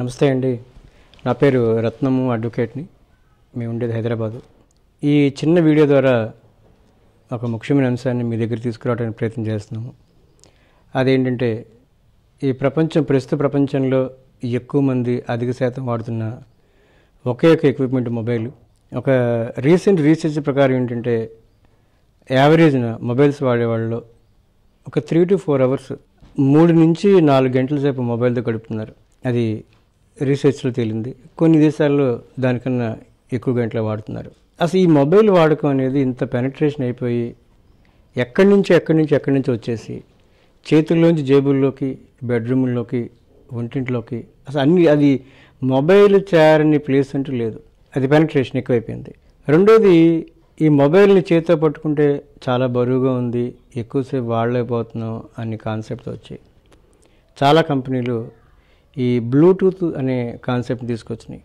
నమస్తే అండి నా పేరు రత్నము అడ్వకేట్ని మేము ఉండేది హైదరాబాదు ఈ చిన్న వీడియో ద్వారా ఒక ముఖ్యమైన అంశాన్ని మీ దగ్గర తీసుకురావడానికి ప్రయత్నం చేస్తున్నాము అదేంటంటే ఈ ప్రపంచం ప్రస్తుత ప్రపంచంలో ఎక్కువ మంది అధిక శాతం వాడుతున్న ఒకే ఒక ఎక్విప్మెంట్ మొబైల్ ఒక రీసెంట్ రీసెర్చ్ ప్రకారం ఏంటంటే యావరేజ్న మొబైల్స్ వాడేవాళ్ళు ఒక త్రీ టు ఫోర్ అవర్స్ మూడు నుంచి నాలుగు గంటల సేపు మొబైల్తో గడుపుతున్నారు అది రీసెర్చ్లో తేలింది కొన్ని దేశాల్లో దానికన్నా ఎక్కువ ఇంట్లో వాడుతున్నారు అసలు ఈ మొబైల్ వాడకం అనేది ఇంత పెనట్రేషన్ అయిపోయి ఎక్కడి నుంచి ఎక్కడి నుంచి ఎక్కడి నుంచి వచ్చేసి చేతుల్లోంచి జేబుల్లోకి బెడ్రూమ్లోకి ఒంటింట్లోకి అసలు అన్ని అది మొబైల్ చేరని ప్లేస్ అంటూ లేదు అది పెనట్రేషన్ ఎక్కువైపోయింది రెండోది ఈ మొబైల్ని చేతితో పట్టుకుంటే చాలా బరువుగా ఉంది ఎక్కువసేపు వాడలేకపోతున్నాం అనే కాన్సెప్ట్ వచ్చాయి చాలా కంపెనీలు ఈ బ్లూటూత్ అనే కాన్సెప్ట్ తీసుకొచ్చినాయి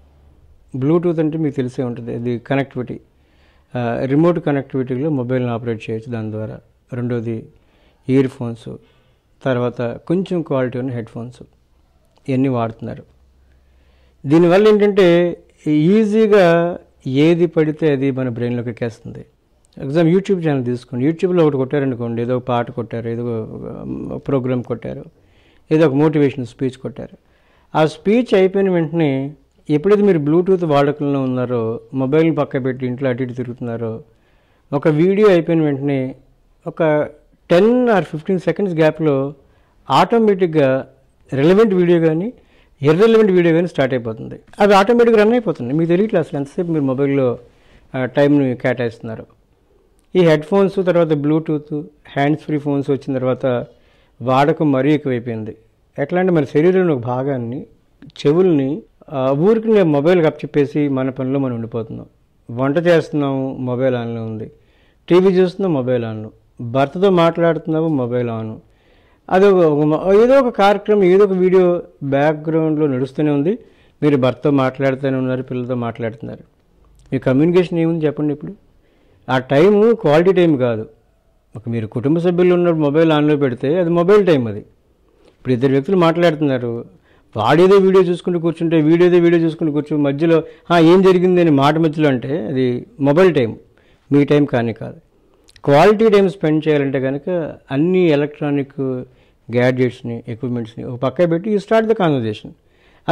బ్లూటూత్ అంటే మీకు తెలిసే ఉంటుంది అది కనెక్టివిటీ రిమోట్ కనెక్టివిటీలో మొబైల్ని ఆపరేట్ చేయొచ్చు దాని ద్వారా రెండోది ఇయర్ ఫోన్స్ తర్వాత కొంచెం క్వాలిటీ ఉన్న హెడ్ ఫోన్స్ ఇవన్నీ వాడుతున్నారు దీనివల్ల ఏంటంటే ఈజీగా ఏది పడితే అది మన బ్రెయిన్లోకి ఎక్కేస్తుంది ఎగ్జామ్ యూట్యూబ్ ఛానల్ తీసుకోండి యూట్యూబ్లో ఒకటి కొట్టారనుకోండి ఏదో ఒక పాట కొట్టారు ఏదో ప్రోగ్రామ్ కొట్టారు ఏదో ఒక మోటివేషన్ స్పీచ్ కొట్టారు ఆ స్పీచ్ అయిపోయిన వెంటనే ఎప్పుడైతే మీరు బ్లూటూత్ వాడకంలో ఉన్నారో మొబైల్ పక్క పెట్టి ఇంట్లో అటు ఇటు తిరుగుతున్నారో ఒక వీడియో అయిపోయిన వెంటనే ఒక టెన్ ఆర్ ఫిఫ్టీన్ సెకండ్స్ గ్యాప్లో ఆటోమేటిక్గా రిలవెంట్ వీడియో కానీ ఇర్రెలవెంట్ వీడియో కానీ స్టార్ట్ అయిపోతుంది అది ఆటోమేటిక్గా రన్ అయిపోతుంది మీకు తెలియట్లేదు అసలు ఎంతసేపు మీరు మొబైల్లో టైంని కేటాయిస్తున్నారు ఈ హెడ్ ఫోన్స్ తర్వాత బ్లూటూత్ హ్యాండ్స్ ఫ్రీ ఫోన్స్ వచ్చిన తర్వాత వాడకం మరీ ఎక్కువైపోయింది ఎట్లా అంటే మన శరీరంలో ఒక భాగాన్ని చెవుల్ని ఊరికి నేను మొబైల్ కప్పచెప్పేసి మన పనిలో మనం ఉండిపోతున్నాం వంట చేస్తున్నాము మొబైల్ ఆన్లో ఉంది టీవీ చూస్తున్నాం మొబైల్ ఆన్లు భర్తతో మాట్లాడుతున్నాము మొబైల్ ఆన్ అది ఒక ఏదో ఒక కార్యక్రమం ఏదో ఒక వీడియో బ్యాక్గ్రౌండ్లో నడుస్తూనే ఉంది మీరు భర్తతో మాట్లాడుతూనే ఉన్నారు పిల్లలతో మాట్లాడుతున్నారు మీ కమ్యూనికేషన్ ఏముంది చెప్పండి ఇప్పుడు ఆ టైము క్వాలిటీ టైం కాదు ఒక మీరు కుటుంబ సభ్యులు ఉన్నప్పుడు మొబైల్ ఆన్లో పెడితే అది మొబైల్ టైం అది ఇప్పుడు ఇద్దరు వ్యక్తులు మాట్లాడుతున్నారు వాడేదో వీడియో చూసుకుంటూ కూర్చుంటే వీడియోదో వీడియో చూసుకుంటూ కూర్చుని మధ్యలో ఏం జరిగింది అని మాట మధ్యలో అంటే అది మొబైల్ టైం మీ టైం కానీ కాదు క్వాలిటీ టైం స్పెండ్ చేయాలంటే కనుక అన్ని ఎలక్ట్రానిక్ గ్యాడ్జెట్స్ని ఎక్విప్మెంట్స్ని ఒక పక్క పెట్టి యూ స్టార్ట్ ద కాన్వర్జేషన్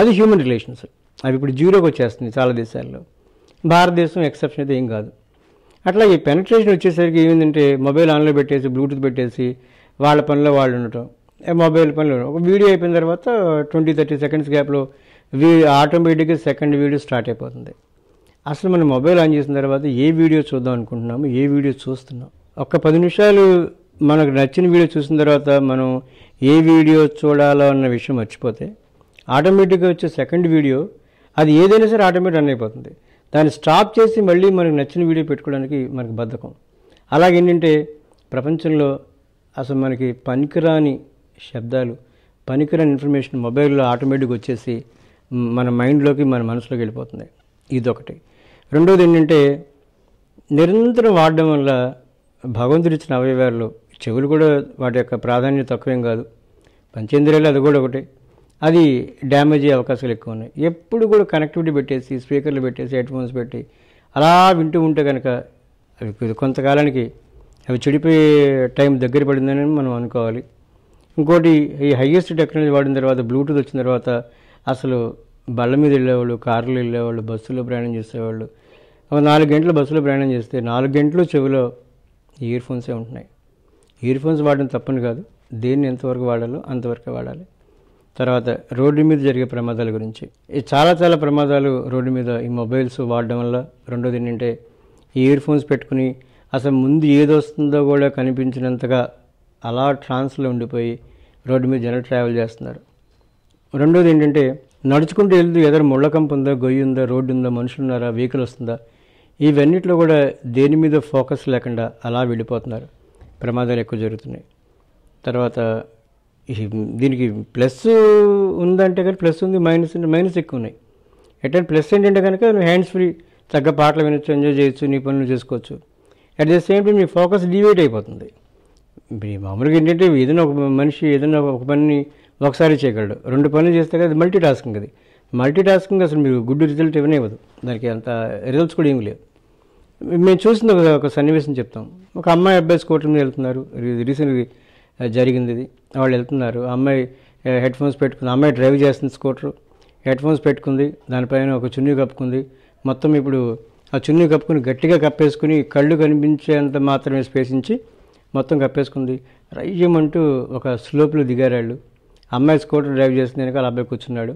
అది హ్యూమన్ రిలేషన్స్ అవి ఇప్పుడు జీరోకి వచ్చేస్తుంది చాలా దేశాల్లో భారతదేశం ఎక్సెప్షన్ అయితే ఏం కాదు అట్లా ఈ పెనట్రేషన్ వచ్చేసరికి ఏమిందంటే మొబైల్ ఆన్లో పెట్టేసి బ్లూటూత్ పెట్టేసి వాళ్ళ పనిలో వాళ్ళు ఉండటం మొబైల్ పనులు ఒక వీడియో అయిపోయిన తర్వాత ట్వంటీ థర్టీ సెకండ్స్ గ్యాప్లో వీ ఆటోమేటిక్గా సెకండ్ వీడియో స్టార్ట్ అయిపోతుంది అసలు మనం మొబైల్ ఆన్ చేసిన తర్వాత ఏ వీడియో చూద్దాం అనుకుంటున్నాము ఏ వీడియో చూస్తున్నాం ఒక పది నిమిషాలు మనకు నచ్చిన వీడియో చూసిన తర్వాత మనం ఏ వీడియో చూడాలో అన్న విషయం మర్చిపోతే ఆటోమేటిక్గా వచ్చే సెకండ్ వీడియో అది ఏదైనా సరే ఆటోమేటిక్ రన్ అయిపోతుంది దాన్ని స్టాప్ చేసి మళ్ళీ మనకు నచ్చిన వీడియో పెట్టుకోవడానికి మనకు బద్ధకం అలాగేంటంటే ప్రపంచంలో అసలు మనకి పనికిరాని శబ్దాలు పనికిరాని ఇన్ఫర్మేషన్ మొబైల్లో ఆటోమేటిక్గా వచ్చేసి మన మైండ్లోకి మన మనసులోకి వెళ్ళిపోతుంది ఇదొకటి రెండోది ఏంటంటే నిరంతరం వాడడం వల్ల భగవంతుడు ఇచ్చిన అవయవాల్లో చెవులు కూడా వాటి యొక్క ప్రాధాన్యత తక్కువేం కాదు పంచేంద్రియాలు అది కూడా ఒకటి అది డ్యామేజ్ అయ్యే అవకాశాలు ఎక్కువ ఉన్నాయి ఎప్పుడు కూడా కనెక్టివిటీ పెట్టేసి స్పీకర్లు పెట్టేసి హెడ్ఫోన్స్ పెట్టి అలా వింటూ ఉంటే కనుక అవి కొంతకాలానికి అవి చెడిపోయే టైం దగ్గర పడిందని మనం అనుకోవాలి ఇంకోటి ఈ హయ్యెస్ట్ టెక్నాలజీ వాడిన తర్వాత బ్లూటూత్ వచ్చిన తర్వాత అసలు బళ్ళ మీద వెళ్ళేవాళ్ళు కార్లు వెళ్ళేవాళ్ళు బస్సులో ప్రయాణం చేసేవాళ్ళు ఒక నాలుగు గంటలు బస్సులో ప్రయాణం చేస్తే నాలుగు గంటలు చెవిలో ఇయర్ ఫోన్సే ఉంటున్నాయి ఇయర్ ఫోన్స్ వాడడం తప్పని కాదు దేన్ని ఎంతవరకు వాడాలో అంతవరకు వాడాలి తర్వాత రోడ్డు మీద జరిగే ప్రమాదాల గురించి చాలా చాలా ప్రమాదాలు రోడ్డు మీద ఈ మొబైల్స్ వాడడం వల్ల రెండోది ఏంటంటే ఇయర్ ఫోన్స్ పెట్టుకుని అసలు ముందు ఏదొస్తుందో కూడా కనిపించినంతగా అలా ట్రాన్స్లో ఉండిపోయి రోడ్డు మీద జనరల్ ట్రావెల్ చేస్తున్నారు రెండోది ఏంటంటే నడుచుకుంటూ వెళ్తూ ఎదరు ముళ్ళకంప ఉందా గొయ్యి ఉందా రోడ్డు ఉందా మనుషులు ఉన్నారా వెహికల్ వస్తుందా ఇవన్నిట్లో కూడా దేని మీద ఫోకస్ లేకుండా అలా వెళ్ళిపోతున్నారు ప్రమాదాలు ఎక్కువ జరుగుతున్నాయి తర్వాత దీనికి ప్లస్ ఉందంటే కానీ ప్లస్ ఉంది మైనస్ ఉంది మైనస్ ఎక్కువ ఉన్నాయి ఎట్ ప్లస్ ఏంటంటే కనుక నువ్వు హ్యాండ్స్ ఫ్రీ తగ్గ పాటలు వినొచ్చు ఎంజాయ్ చేయొచ్చు నీ పనులు చేసుకోవచ్చు అట్ ద సేమ్ టైం నీ ఫోకస్ డివైట్ అయిపోతుంది ఇప్పుడు మామూలుగా ఏంటంటే ఏదైనా ఒక మనిషి ఏదైనా ఒక పని ఒకసారి చేయగలడు రెండు పనులు చేస్తే కదా మల్టీ టాస్కింగ్ అది మల్టీ టాస్కింగ్ అసలు మీరు గుడ్ రిజల్ట్ ఇవ్వనే ఇవ్వదు దానికి అంత రిజల్ట్స్ కూడా ఏమి లేవు మేము చూసింది ఒక సన్నివేశం చెప్తాం ఒక అమ్మాయి అబ్బాయి స్కూటర్ మీద వెళ్తున్నారు రీసెంట్గా జరిగింది ఇది వాళ్ళు వెళ్తున్నారు అమ్మాయి హెడ్ ఫోన్స్ పెట్టుకుంది అమ్మాయి డ్రైవ్ చేస్తుంది స్కూటర్ హెడ్ ఫోన్స్ పెట్టుకుంది దానిపైన ఒక చున్నీ కప్పుకుంది మొత్తం ఇప్పుడు ఆ చున్నీ కప్పుకుని గట్టిగా కప్పేసుకుని కళ్ళు కనిపించేంత మాత్రమే స్పేసించి మొత్తం కప్పేసుకుంది రైజ్యం అంటూ ఒక స్లోప్లో దిగారాళ్ళు అమ్మాయి స్కూటర్ డ్రైవ్ చేసింది వెనకాల అబ్బాయి కూర్చున్నాడు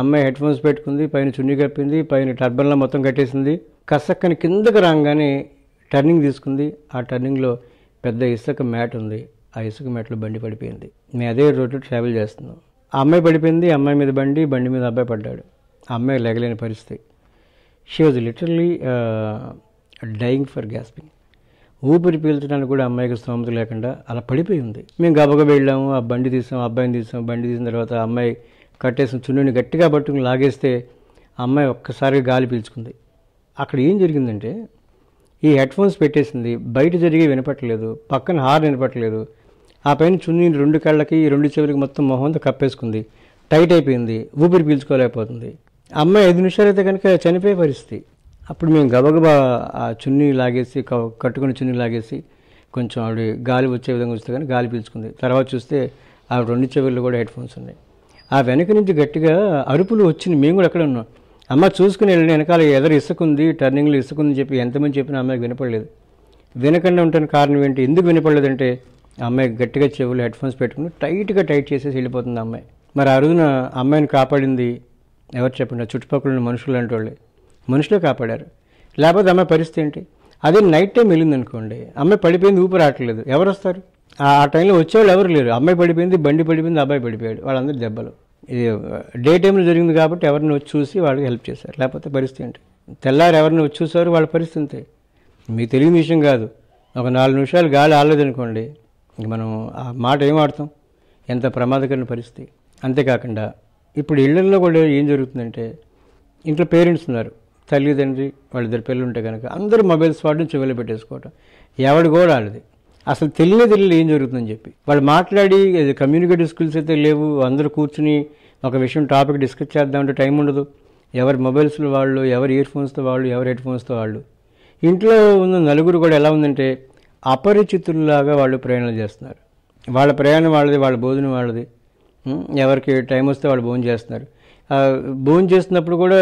అమ్మాయి హెడ్ ఫోన్స్ పెట్టుకుంది పైన చున్నీ కప్పింది పైన టర్బన్లో మొత్తం కట్టేసింది కసక్కని కిందకు రాగానే టర్నింగ్ తీసుకుంది ఆ టర్నింగ్లో పెద్ద ఇసుక మ్యాట్ ఉంది ఆ ఇసుక మ్యాట్లో బండి పడిపోయింది మేము అదే రోడ్లో ట్రావెల్ చేస్తున్నాం ఆ అమ్మాయి పడిపోయింది అమ్మాయి మీద బండి బండి మీద అబ్బాయి పడ్డాడు ఆ అమ్మాయి లెగలేని పరిస్థితి she was literally dying for gasping ఊపిరి పీల్చడానికి కూడా అమ్మాయికి స్తోమత లేకుండా అలా పడిపోయి ఉంది మేము గబగబ వెళ్ళాము ఆ బండి తీసాం అబ్బాయిని తీసాం బండి తీసిన తర్వాత అమ్మాయి కట్టేసిన చున్నీని గట్టిగా పట్టుకుని లాగేస్తే అమ్మాయి ఒక్కసారిగా గాలి పీల్చుకుంది అక్కడ ఏం జరిగిందంటే ఈ హెడ్ ఫోన్స్ పెట్టేసింది బయట జరిగి వినపట్టలేదు పక్కన హార్ వినపట్టలేదు ఆ పైన చున్నీని రెండు కళ్ళకి రెండు చెవులకి మొత్తం మొహంతో కప్పేసుకుంది టైట్ అయిపోయింది ఊపిరి పీల్చుకోలేకపోతుంది అమ్మాయి ఐదు నిమిషాలు అయితే కనుక చనిపోయే పరిస్థితి అప్పుడు మేము గబగబా ఆ చున్నీ లాగేసి కట్టుకుని చున్నీ లాగేసి కొంచెం ఆవిడ గాలి వచ్చే విధంగా వస్తే కానీ గాలి పీల్చుకుంది తర్వాత చూస్తే ఆ రెండు చెవుల్లో కూడా హెడ్ ఫోన్స్ ఉన్నాయి ఆ వెనక నుంచి గట్టిగా అరుపులు వచ్చింది మేము కూడా అక్కడ ఉన్నాం అమ్మ చూసుకుని వెళ్ళిన వెనకాల ఎదరు ఇసుకుంది టర్నింగ్లో అని చెప్పి ఎంతమంది చెప్పినా అమ్మాయికి వినపడలేదు వినకుండా ఉంటాను కారణం ఏంటి ఎందుకు వినపడలేదంటే అమ్మాయికి గట్టిగా చెవులు హెడ్ ఫోన్స్ పెట్టుకుని టైట్గా టైట్ చేసేసి వెళ్ళిపోతుంది అమ్మాయి మరి ఆ రోజున అమ్మాయిని కాపాడింది ఎవరు చెప్పండి చుట్టుపక్కల ఉన్న మనుషులు లాంటి వాళ్ళే మనుషులు కాపాడారు లేకపోతే అమ్మాయి పరిస్థితి ఏంటి అదే నైట్ టైం అనుకోండి అమ్మాయి పడిపోయింది ఊపిరి రావట్లేదు ఎవరు వస్తారు ఆ టైంలో వచ్చేవాళ్ళు ఎవరు లేరు అమ్మాయి పడిపోయింది బండి పడిపోయింది అబ్బాయి పడిపోయాడు వాళ్ళందరూ దెబ్బలు ఇది డే టైంలో జరిగింది కాబట్టి ఎవరిని వచ్చి చూసి వాళ్ళకి హెల్ప్ చేశారు లేకపోతే పరిస్థితి ఏంటి తెల్లారు ఎవరిని వచ్చి చూసారు వాళ్ళ పరిస్థితి అంతే మీకు తెలియని విషయం కాదు ఒక నాలుగు నిమిషాలు గాలి ఆడలేదనుకోండి ఇంక మనం ఆ మాట ఏం ఆడతాం ఎంత ప్రమాదకరమైన పరిస్థితి అంతేకాకుండా ఇప్పుడు ఇళ్లలో కూడా ఏం జరుగుతుందంటే ఇంట్లో పేరెంట్స్ ఉన్నారు తల్లిదండ్రి వాళ్ళిద్దరు పిల్లలు ఉంటే కనుక అందరూ మొబైల్స్ వాడిని చెవిలో పెట్టేసుకోవటం ఎవడు కూడా వాళ్ళది అసలు తెలియని తెలియదు ఏం జరుగుతుందని చెప్పి వాళ్ళు మాట్లాడి కమ్యూనికేటివ్ స్కిల్స్ అయితే లేవు అందరూ కూర్చుని ఒక విషయం టాపిక్ డిస్కస్ చేద్దామంటే టైం ఉండదు ఎవరి మొబైల్స్లో వాళ్ళు ఎవరి ఇయర్ ఫోన్స్తో వాళ్ళు ఎవరి హెడ్ ఫోన్స్తో వాళ్ళు ఇంట్లో ఉన్న నలుగురు కూడా ఎలా ఉందంటే అపరిచితుల్లాగా వాళ్ళు ప్రయాణాలు చేస్తున్నారు వాళ్ళ ప్రయాణం వాళ్ళది వాళ్ళ భోజనం వాళ్ళది ఎవరికి టైం వస్తే వాళ్ళు భోజనం చేస్తున్నారు భోజనం చేస్తున్నప్పుడు కూడా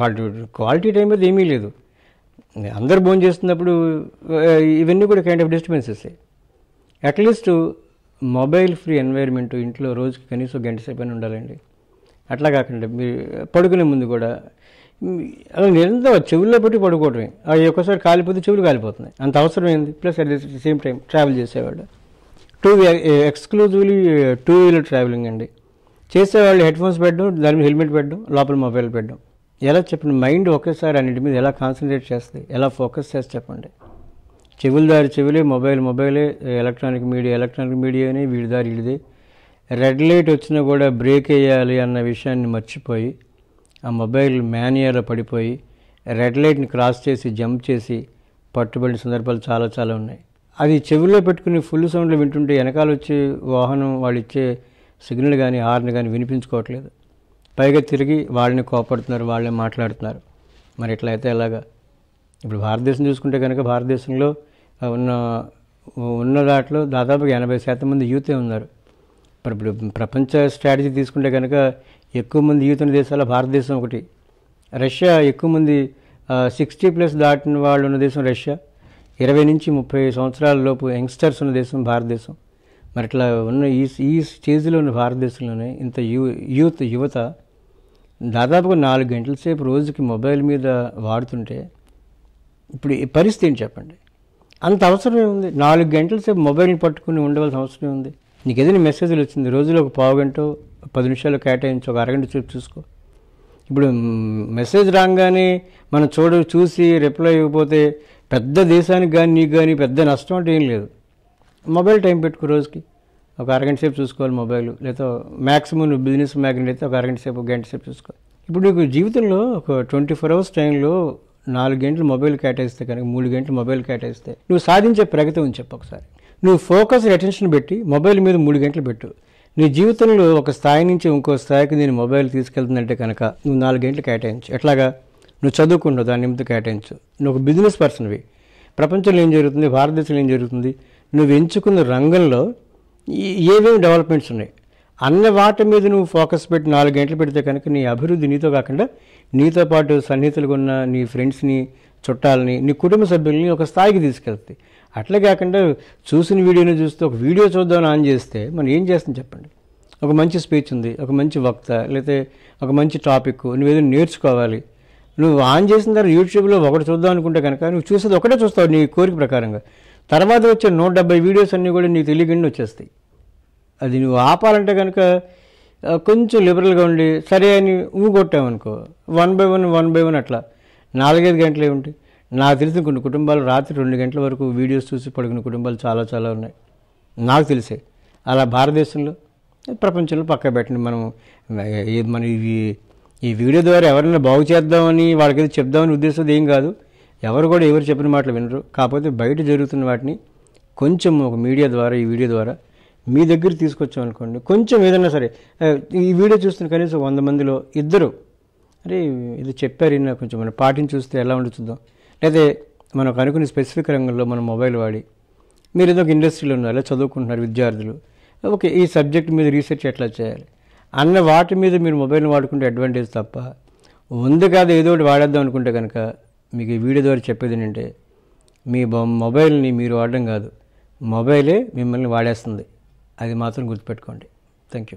వాళ్ళు క్వాలిటీ టైం మీద ఏమీ లేదు అందరు భోజనం చేస్తున్నప్పుడు ఇవన్నీ కూడా kind of disturbances at least mobile free environment ఇంట్లో రోజుకి కనీసం గంట అని ఉండాలండి అట్లా కాకుండా మీరు పడుకునే ముందు కూడా అలా నిరంతరం చెవుల్లో పెట్టి పడుకోవటమే అవి ఒక్కసారి కాలిపోతే చెవులు కాలిపోతున్నాయి అంత అవసరమైంది plus at the same time travel చేసేవాడు too exclusively two wheeler travelling అండి చేసేవాళ్ళు హెడ్ ఫోన్స్ పెట్టడం దాని మీద హెల్మెట్ పెట్టడం లోపల మొబైల్ పెట్టడం ఎలా చెప్పండి మైండ్ ఒకేసారి అన్నింటి మీద ఎలా కాన్సన్ట్రేట్ చేస్తుంది ఎలా ఫోకస్ చేస్తే చెప్పండి చెవులు దారి చెవులే మొబైల్ మొబైలే ఎలక్ట్రానిక్ మీడియా ఎలక్ట్రానిక్ మీడియానే వీడి దారి వీడిదే రెడ్ లైట్ వచ్చినా కూడా బ్రేక్ వేయాలి అన్న విషయాన్ని మర్చిపోయి ఆ మొబైల్ మేనియాలో పడిపోయి రెడ్ లైట్ని క్రాస్ చేసి జంప్ చేసి పట్టుబడిన సందర్భాలు చాలా చాలా ఉన్నాయి అది చెవిలో పెట్టుకుని ఫుల్ సౌండ్లో వింటుంటే వెనకాల వచ్చి వాహనం వాళ్ళు ఇచ్చే సిగ్నల్ కానీ హార్న్ కానీ వినిపించుకోవట్లేదు పైగా తిరిగి వాళ్ళని కోపడుతున్నారు వాళ్ళని మాట్లాడుతున్నారు మరి ఇట్లా అయితే ఎలాగా ఇప్పుడు భారతదేశం చూసుకుంటే కనుక భారతదేశంలో ఉన్న ఉన్న దాంట్లో దాదాపు ఎనభై శాతం మంది యూతే ఉన్నారు మరి ఇప్పుడు ప్రపంచ స్ట్రాటజీ తీసుకుంటే కనుక ఎక్కువ మంది యూత్ ఉన్న దేశాల్లో భారతదేశం ఒకటి రష్యా ఎక్కువ మంది సిక్స్టీ ప్లస్ దాటిన వాళ్ళు ఉన్న దేశం రష్యా ఇరవై నుంచి ముప్పై సంవత్సరాల లోపు యంగ్స్టర్స్ ఉన్న దేశం భారతదేశం మరి ఇట్లా ఉన్న ఈ ఈ స్టేజ్లో ఉన్న భారతదేశంలోనే ఇంత యూ యూత్ యువత దాదాపుగా నాలుగు గంటల సేపు రోజుకి మొబైల్ మీద వాడుతుంటే ఇప్పుడు పరిస్థితి ఏంటి చెప్పండి అంత అవసరమే ఉంది నాలుగు గంటల సేపు మొబైల్ని పట్టుకుని ఉండవలసిన అవసరమే ఉంది నీకు ఏదైనా మెసేజ్లు వచ్చింది రోజులో ఒక పావు గంట పది నిమిషాలు కేటాయించి ఒక అరగంట చూపు చూసుకో ఇప్పుడు మెసేజ్ రాగానే మనం చూడ చూసి రిప్లై ఇవ్వకపోతే పెద్ద దేశానికి కానీ నీకు కానీ పెద్ద నష్టం అంటే ఏం లేదు మొబైల్ టైం పెట్టుకో రోజుకి ఒక అరగంట సేపు చూసుకోవాలి మొబైల్ లేదా మ్యాక్సిమం నువ్వు బిజినెస్ మ్యాగ్నెట్ అయితే ఒక అరగంట సేపు గంట సేపు చూసుకోవాలి ఇప్పుడు నీకు జీవితంలో ఒక ట్వంటీ ఫోర్ అవర్స్ టైంలో నాలుగు గంటలు మొబైల్ కేటాయిస్తే కనుక మూడు గంటలు మొబైల్ కేటాయిస్తే నువ్వు సాధించే ప్రగతి ఉంది చెప్పు ఒకసారి నువ్వు ఫోకస్ అటెన్షన్ పెట్టి మొబైల్ మీద మూడు గంటలు పెట్టు నీ జీవితంలో ఒక స్థాయి నుంచి ఇంకో స్థాయికి నేను మొబైల్ తీసుకెళ్తుందంటే కనుక నువ్వు నాలుగు గంటలు కేటాయించు ఎట్లాగా నువ్వు చదువుకుంటావు దాని నిమిత్తం కేటాయించు నువ్వు ఒక బిజినెస్ పర్సన్వి ప్రపంచంలో ఏం జరుగుతుంది భారతదేశంలో ఏం జరుగుతుంది నువ్వు ఎంచుకున్న రంగంలో ఏమేమి డెవలప్మెంట్స్ ఉన్నాయి అన్న వాటి మీద నువ్వు ఫోకస్ పెట్టి నాలుగు గంటలు పెడితే కనుక నీ అభివృద్ధి నీతో కాకుండా నీతో పాటు సన్నిహితులుగా ఉన్న నీ ఫ్రెండ్స్ని చుట్టాలని నీ కుటుంబ సభ్యుల్ని ఒక స్థాయికి తీసుకెళ్తాయి అట్లా కాకుండా చూసిన వీడియోని చూస్తే ఒక వీడియో చూద్దామని ఆన్ చేస్తే మనం ఏం చేస్తాం చెప్పండి ఒక మంచి స్పీచ్ ఉంది ఒక మంచి వక్త లేకపోతే ఒక మంచి టాపిక్ నువ్వేదో నేర్చుకోవాలి నువ్వు ఆన్ చేసిన తర్వాత యూట్యూబ్లో ఒకటి చూద్దాం అనుకుంటే కనుక నువ్వు చూసేది ఒకటే చూస్తావు నీ కోరిక ప్రకారంగా తర్వాత వచ్చే నూట డెబ్బై వీడియోస్ అన్నీ కూడా నీకు తెలియకుండా వచ్చేస్తాయి అది నువ్వు ఆపాలంటే కనుక కొంచెం లిబరల్గా ఉండి సరే అని అనుకో one by one one by one అట్లా నాలుగైదు గంటలే ఉంటాయి నాకు తెలిసిన కొన్ని కుటుంబాలు రాత్రి రెండు గంటల వరకు వీడియోస్ చూసి పడుకున్న కుటుంబాలు చాలా చాలా ఉన్నాయి నాకు తెలిసే అలా భారతదేశంలో ప్రపంచంలో పక్క పెట్టండి మనం మనం ఇవి ఈ వీడియో ద్వారా ఎవరైనా బాగు చేద్దామని వాళ్ళకి చెప్దామని ఉద్దేశం ఏం కాదు ఎవరు కూడా ఎవరు చెప్పిన మాటలు వినరు కాకపోతే బయట జరుగుతున్న వాటిని కొంచెం ఒక మీడియా ద్వారా ఈ వీడియో ద్వారా మీ దగ్గర తీసుకొచ్చాం అనుకోండి కొంచెం ఏదైనా సరే ఈ వీడియో చూస్తున్న కనీసం వంద మందిలో ఇద్దరు అరే ఇది చెప్పారు నాకు కొంచెం మనం పాటిని చూస్తే ఎలా ఉండి చూద్దాం లేదా మనకు అనుకునే స్పెసిఫిక్ రంగంలో మనం మొబైల్ వాడి మీరు ఏదో ఒక ఇండస్ట్రీలో ఉన్నారు చదువుకుంటున్నారు విద్యార్థులు ఓకే ఈ సబ్జెక్ట్ మీద రీసెర్చ్ ఎట్లా చేయాలి అన్న వాటి మీద మీరు మొబైల్ని వాడుకుంటే అడ్వాంటేజ్ తప్ప ఉంది కాదు ఏదో ఒకటి వాడేద్దాం అనుకుంటే కనుక మీకు ఈ వీడియో ద్వారా చెప్పేది ఏంటంటే మీ మొబైల్ని మీరు వాడడం కాదు మొబైలే మిమ్మల్ని వాడేస్తుంది అది మాత్రం గుర్తుపెట్టుకోండి థ్యాంక్ యూ